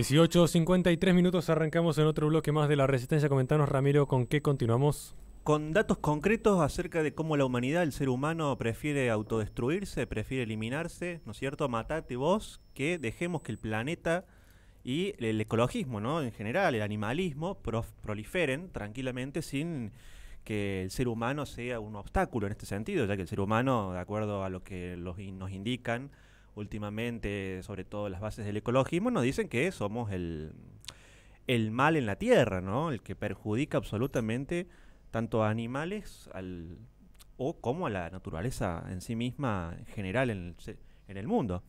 18.53 minutos, arrancamos en otro bloque más de la Resistencia. Comentanos, Ramiro, con qué continuamos. Con datos concretos acerca de cómo la humanidad, el ser humano, prefiere autodestruirse, prefiere eliminarse, ¿no es cierto? Matate vos, que dejemos que el planeta y el ecologismo, ¿no? En general, el animalismo proliferen tranquilamente sin que el ser humano sea un obstáculo en este sentido, ya que el ser humano, de acuerdo a lo que nos indican, últimamente, sobre todo las bases del ecologismo, nos dicen que somos el, mal en la tierra, ¿no? El que perjudica absolutamente tanto a animales o como a la naturaleza en sí misma en general en el, mundo.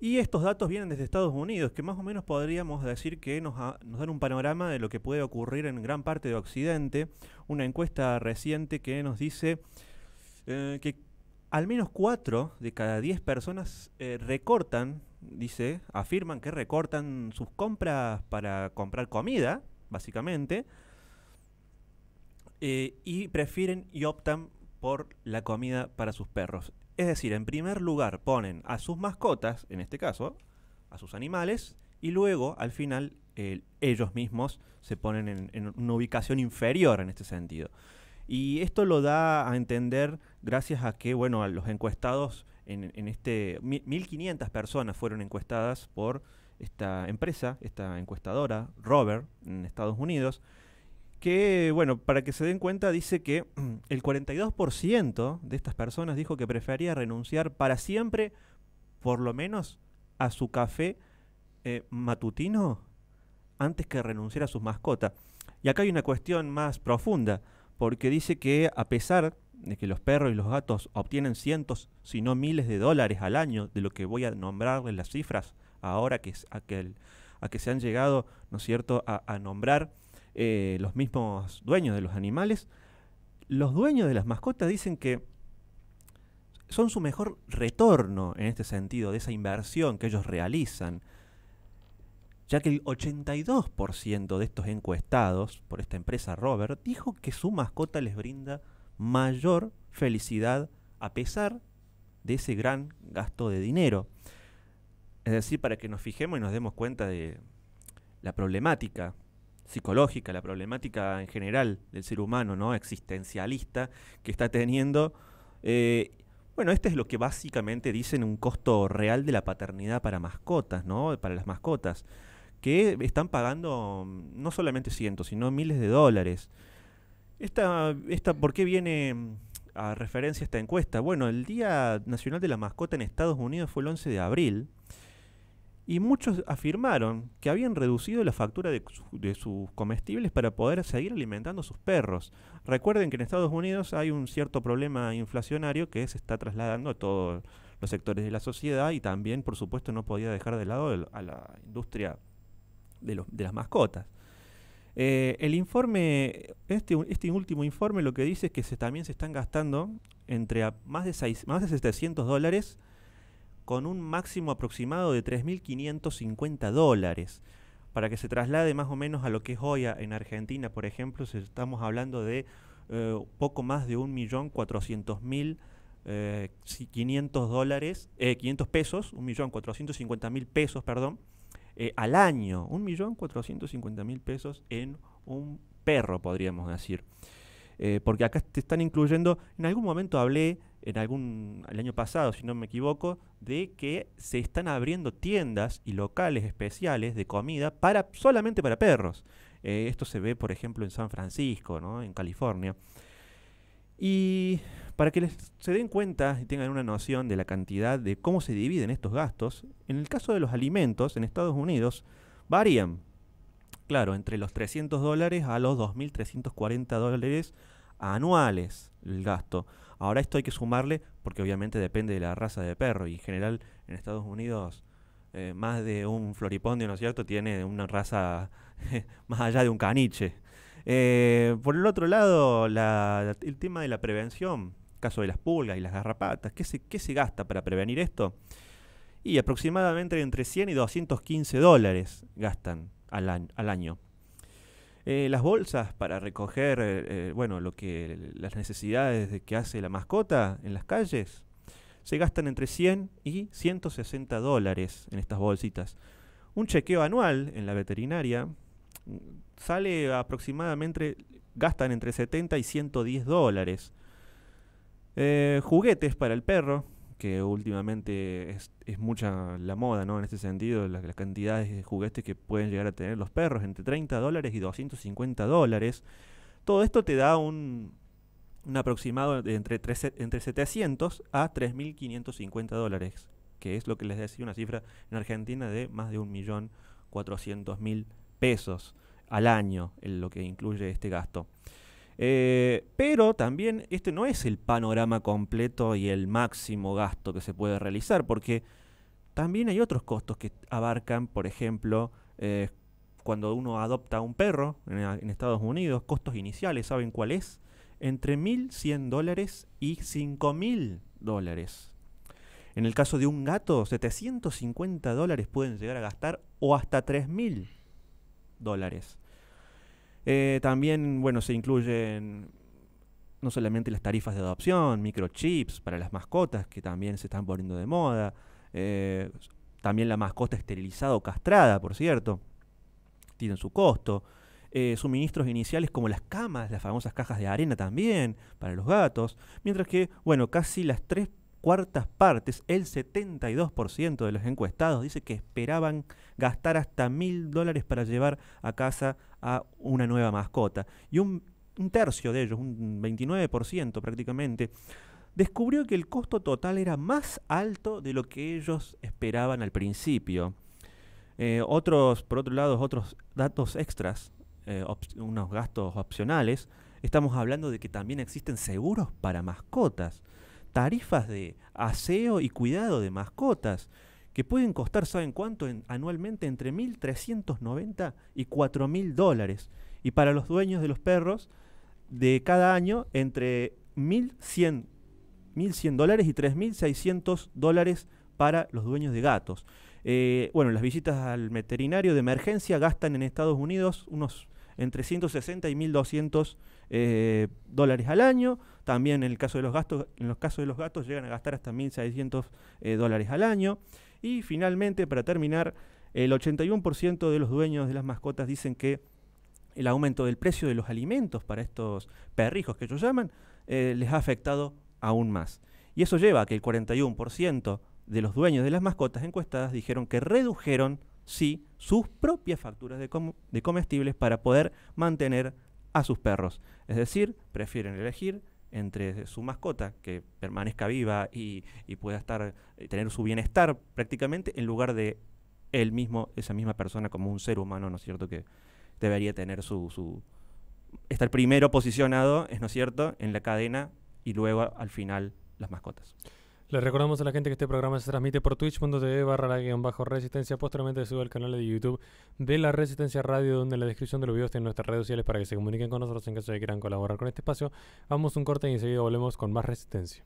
Y estos datos vienen desde Estados Unidos, que más o menos podríamos decir que nos, dan un panorama de lo que puede ocurrir en gran parte de Occidente. Una encuesta reciente que nos dice eh, que al menos cuatro de cada 10 personas eh, recortan, dice, afirman que recortan sus compras para comprar comida, básicamente, eh, y prefieren y optan por la comida para sus perros. Es decir, en primer lugar ponen a sus mascotas, en este caso, a sus animales, y luego al final ellos mismos se ponen en, una ubicación inferior en este sentido. Y esto lo da a entender gracias a que, bueno, a los encuestados en, este, 1.500 personas fueron encuestadas por esta empresa, esta encuestadora, Robert, en Estados Unidos, que, bueno, para que se den cuenta, dice que el 42% de estas personas dijo que prefería renunciar para siempre, por lo menos, a su café eh, matutino antes que renunciar a sus mascotas. Y acá hay una cuestión más profunda porque dice que a pesar de que los perros y los gatos obtienen cientos, si no miles de dólares al año, de lo que voy a nombrarles las cifras ahora que, a que se han llegado, ¿no es cierto?, a, nombrar eh, los mismos dueños de los animales, los dueños de las mascotas dicen que son su mejor retorno en este sentido, de esa inversión que ellos realizan ya que el 82% de estos encuestados por esta empresa Robert dijo que su mascota les brinda mayor felicidad a pesar de ese gran gasto de dinero. Es decir, para que nos fijemos y nos demos cuenta de la problemática psicológica, la problemática en general del ser humano, ¿no? Existencialista que está teniendo. Eh, bueno, este es lo que básicamente dicen un costo real de la paternidad para mascotas, ¿no? Para las mascotas que están pagando mm, no solamente cientos, sino miles de dólares. Esta, ¿Por qué viene mm, a referencia esta encuesta? Bueno, el Día Nacional de la Mascota en Estados Unidos fue el 11 de abril y muchos afirmaron que habían reducido la factura de, sus comestibles para poder seguir alimentando a sus perros. Recuerden que en Estados Unidos hay un cierto problema inflacionario que se está trasladando a todos los sectores de la sociedad y también, por supuesto, no podía dejar de lado a la industria de, las mascotas. Eh, el informe, este, este, último informe lo que dice es que se, también se están gastando entre más, de seis, más de 700 dólares con un máximo aproximado de 3.550 dólares. Para que se traslade más o menos a lo que es hoy en Argentina, por ejemplo, si estamos hablando de eh, poco más de 1.400.000 eh, 500 dólares, eh, 500 pesos, 1.450.000 pesos, perdón, eh, al año, 1.450.000 pesos en un perro, podríamos decir. Eh, porque acá te están incluyendo, en algún momento hablé, en algún, el año pasado, si no me equivoco, de que se están abriendo tiendas y locales especiales de comida para, solamente para perros. Eh, esto se ve, por ejemplo, en San Francisco, ¿no? en California. Y para que les se den cuenta y tengan una noción de la cantidad de cómo se dividen estos gastos, en el caso de los alimentos en Estados Unidos varían, claro, entre los 300 dólares a los 2.340 dólares anuales el gasto. Ahora esto hay que sumarle porque obviamente depende de la raza de perro y en general en Estados Unidos eh, más de un floripondio, ¿no es cierto?, tiene una raza más allá de un caniche. Eh, por el otro lado, el tema de la prevención, caso de las pulgas y las garrapatas, ¿qué se, se gasta para prevenir esto? Y aproximadamente entre 100 y 215 dólares gastan al, año. Eh, las bolsas para recoger eh, bueno, lo que, las necesidades de que hace la mascota en las calles se gastan entre 100 y 160 dólares en estas bolsitas. Un chequeo anual en la veterinaria sale aproximadamente, gastan entre 70 y 110 dólares. Eh, juguetes para el perro, que últimamente es, mucha la moda, ¿no? En este sentido, las, cantidades de juguetes que pueden llegar a tener los perros, entre 30 dólares y 250 dólares. Todo esto te da un, aproximado de entre, entre 700 a 3.550 dólares, que es lo que les decía una cifra en Argentina de más de 1.400.000 dólares pesos al año, en lo que incluye este gasto. Eh, pero también este no es el panorama completo y el máximo gasto que se puede realizar, porque también hay otros costos que abarcan, por ejemplo, eh, cuando uno adopta un perro en, Estados Unidos, costos iniciales, ¿saben cuál es? Entre 1.100 dólares y 5.000 dólares. En el caso de un gato, 750 dólares pueden llegar a gastar o hasta 3.000 dólares. Eh, también, bueno, se incluyen no solamente las tarifas de adopción, microchips para las mascotas que también se están poniendo de moda, eh, también la mascota esterilizada o castrada, por cierto, tienen su costo. Eh, suministros iniciales como las camas, las famosas cajas de arena también, para los gatos, mientras que, bueno, casi las tres cuartas partes, el 72% de los encuestados dice que esperaban gastar hasta mil dólares para llevar a casa a una nueva mascota. Y un, tercio de ellos, un 29% prácticamente, descubrió que el costo total era más alto de lo que ellos esperaban al principio. Eh, otros, por otro lado, otros datos extras, eh, unos gastos opcionales, estamos hablando de que también existen seguros para mascotas tarifas de aseo y cuidado de mascotas, que pueden costar, ¿saben cuánto? anualmente entre 1.390 y 4.000 dólares. Y para los dueños de los perros, de cada año, entre 1.100, 1.100 dólares y 3.600 dólares para los dueños de gatos. Eh, bueno, las visitas al veterinario de emergencia gastan en Estados Unidos unos entre 160 y 1.200 eh, dólares al año. También en el caso de los gastos, en los casos de los gastos llegan a gastar hasta 1.600 eh, dólares al año. Y finalmente, para terminar, el 81% de los dueños de las mascotas dicen que el aumento del precio de los alimentos para estos perrijos que ellos llaman eh, les ha afectado aún más. Y eso lleva a que el 41% de los dueños de las mascotas encuestadas dijeron que redujeron, sí, sus propias facturas de comestibles para poder mantener a sus perros. Es decir, prefieren elegir entre su mascota, que permanezca viva y, y pueda estar, eh, tener su bienestar prácticamente, en lugar de él mismo, esa misma persona como un ser humano, ¿no es cierto? Que debería tener su, su estar primero posicionado, ¿no es cierto?, en la cadena y luego al final las mascotas. Les recordamos a la gente que este programa se transmite por twitch.tv barra la guión bajo resistencia. Posteriormente se sube al canal de YouTube de la Resistencia Radio, donde en la descripción de los videos tienen nuestras redes sociales para que se comuniquen con nosotros en caso de que quieran colaborar con este espacio. Vamos un corte y enseguida volvemos con más resistencia.